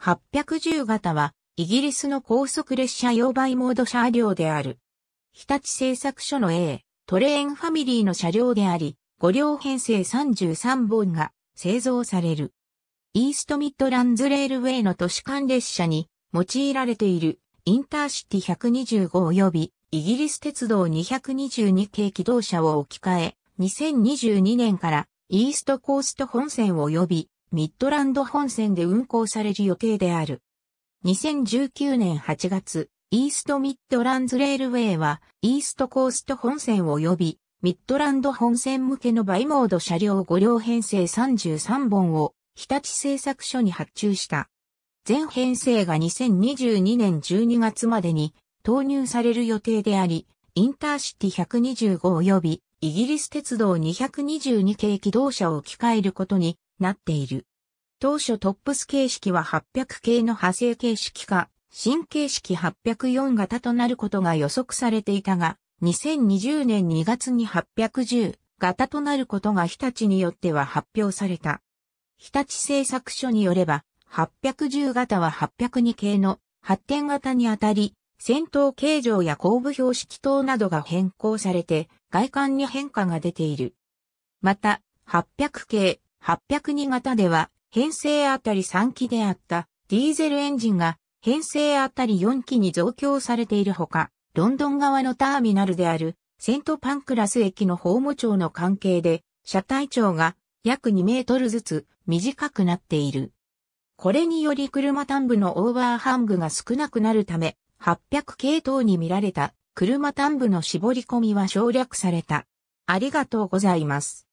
810型は、イギリスの高速列車用バイモード車両である。日立製作所の A、トレーンファミリーの車両であり、5両編成33本が製造される。イーストミッドランズレールウェイの都市間列車に用いられているインターシティ125及びイギリス鉄道222系機動車を置き換え、2022年からイーストコースト本線及びミッドランド本線で運行される予定である。2019年8月、イーストミッドランズレールウェイは、イーストコースト本線及び、ミッドランド本線向けのバイモード車両5両編成33本を、日立製作所に発注した。全編成が2022年12月までに投入される予定であり、インターシティ125及びイギリス鉄道222系機動車を置き換えることになっている。当初トップス形式は800系の派生形式か、新形式804型となることが予測されていたが、2020年2月に810型となることが日立によっては発表された。日立製作所によれば、810型は802系の発展型にあたり、戦闘形状や後部標識等などが変更されて、外観に変化が出ている。また、800系、802型では、編成あたり3機であったディーゼルエンジンが編成あたり4機に増強されているほか、ロンドン側のターミナルであるセントパンクラス駅の法務庁の関係で、車体長が約2メートルずつ短くなっている。これにより車端部のオーバーハングが少なくなるため、800系統に見られた車端部の絞り込みは省略された。ありがとうございます。